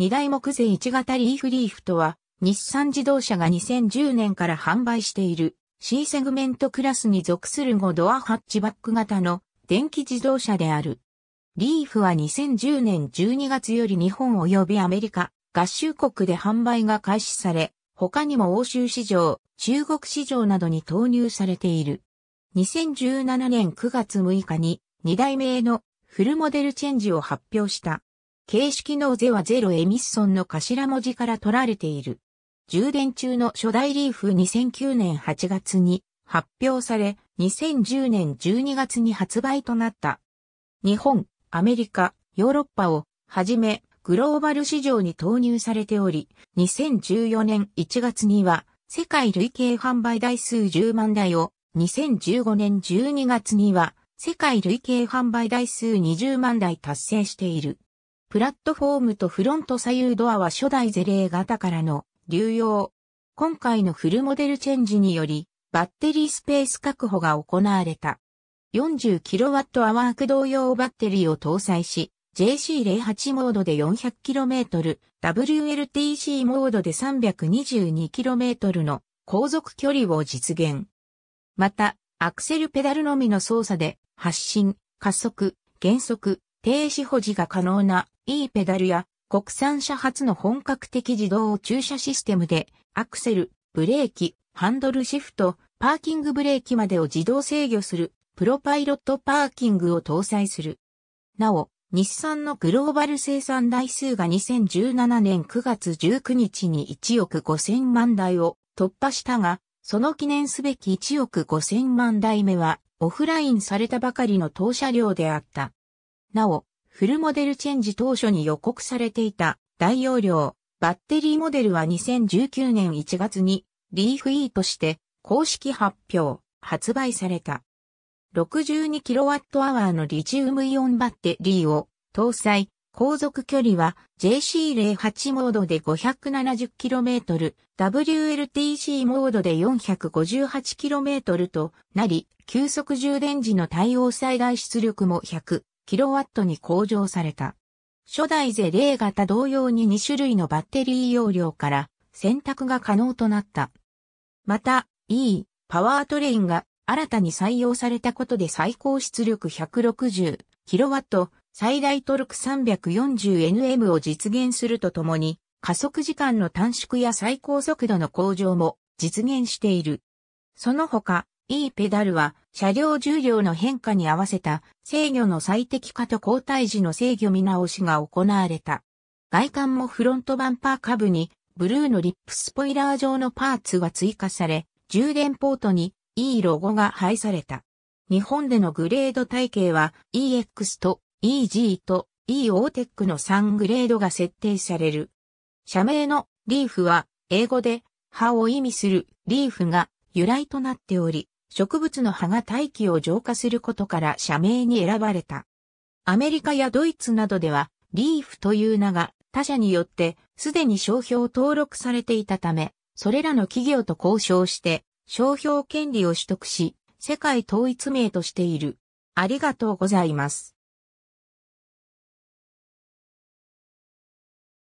二大木前1型リーフリーフとは、日産自動車が2010年から販売している C セグメントクラスに属する5ドアハッチバック型の電気自動車である。リーフは2010年12月より日本及びアメリカ、合衆国で販売が開始され、他にも欧州市場、中国市場などに投入されている。2017年9月6日に2代目へのフルモデルチェンジを発表した。形式のゼはゼロエミッソンの頭文字から取られている。充電中の初代リーフ2009年8月に発表され、2010年12月に発売となった。日本、アメリカ、ヨーロッパをはじめグローバル市場に投入されており、2014年1月には世界累計販売台数10万台を、2015年12月には世界累計販売台数20万台達成している。プラットフォームとフロント左右ドアは初代ゼレー型からの流用。今回のフルモデルチェンジにより、バッテリースペース確保が行われた。40kWh 駆動用バッテリーを搭載し、JC08 モードで 400km、WLTC モードで 322km の航続距離を実現。また、アクセルペダルのみの操作で、発進、加速、減速、停止保持が可能ないいペダルや国産車初の本格的自動駐車システムで、アクセル、ブレーキ、ハンドルシフト、パーキングブレーキまでを自動制御する、プロパイロットパーキングを搭載する。なお、日産のグローバル生産台数が2017年9月19日に1億5000万台を突破したが、その記念すべき1億5000万台目はオフラインされたばかりの当車量であった。なお、フルモデルチェンジ当初に予告されていた大容量、バッテリーモデルは2019年1月にリーフ E として公式発表、発売された。62kWh のリチウムイオンバッテリーを搭載、航続距離は JC08 モードで 570km、WLTC モードで 458km となり、急速充電時の対応最大出力も100キロワットに向上された。初代ゼレー型同様に2種類のバッテリー容量から選択が可能となった。また、E、パワートレインが新たに採用されたことで最高出力 160kW、最大トルク 340Nm を実現するとともに、加速時間の短縮や最高速度の向上も実現している。その他、E ペダルは車両重量の変化に合わせた制御の最適化と交代時の制御見直しが行われた。外観もフロントバンパー下部にブルーのリップスポイラー状のパーツが追加され、充電ポートに E ロゴが配された。日本でのグレード体系は EX と EG と e o t e c の3グレードが設定される。社名のリーフは英語で葉を意味するリーフが由来となっており、植物の葉が大気を浄化することから社名に選ばれた。アメリカやドイツなどでは、リーフという名が他社によってすでに商標登録されていたため、それらの企業と交渉して商標権利を取得し、世界統一名としている。ありがとうございます。